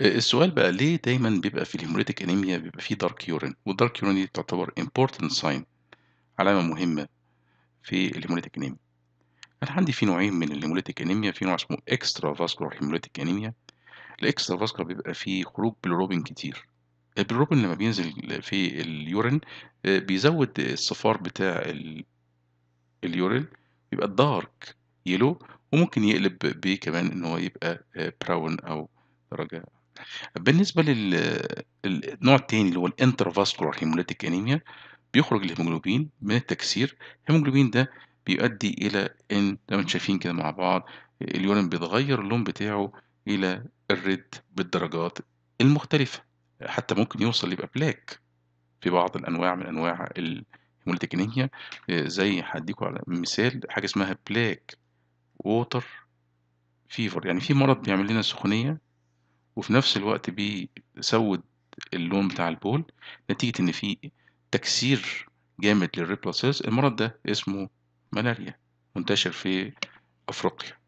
آه، السؤال بقى ليه دايما بيبقى في الهيموريتك انيميا بيبقى في دارك يورين والدارك يورين دي تعتبر امبورتنت ساين علامة مهمة في الهيموريتك انيميا انا عندي في نوعين من الهيموريتك انيميا في نوع اسمه اكسترا فاسكولار هيموريتك انيميا الاكسترا فاسكولار بيبقى فيه خروج بالروبين كتير البروبين لما بينزل في اليورين آه، بيزود الصفار بتاع اليورين بيبقى دارك يلو وممكن يقلب بيه كمان ان هو يبقى براون آه، او درجه بالنسبة للنوع الثاني التاني اللي هو الانترفاسكولار هيموليتيك انيميا بيخرج الهيموجلوبين من التكسير الهيموجلوبين ده بيؤدي الى ان زي ما انتم شايفين كده مع بعض اليورين بيتغير اللون بتاعه الى الريد بالدرجات المختلفة حتى ممكن يوصل يبقى بلاك في بعض الانواع من انواع الهيموليتيك انيميا زي هديكوا على مثال حاجة اسمها بلاك ووتر فيفر يعني في مرض بيعمل لنا سخونية وفي نفس الوقت بيسود اللون بتاع البول نتيجة إن في تكسير جامد للريبلاسيس المرض ده اسمه ملاريا منتشر في أفريقيا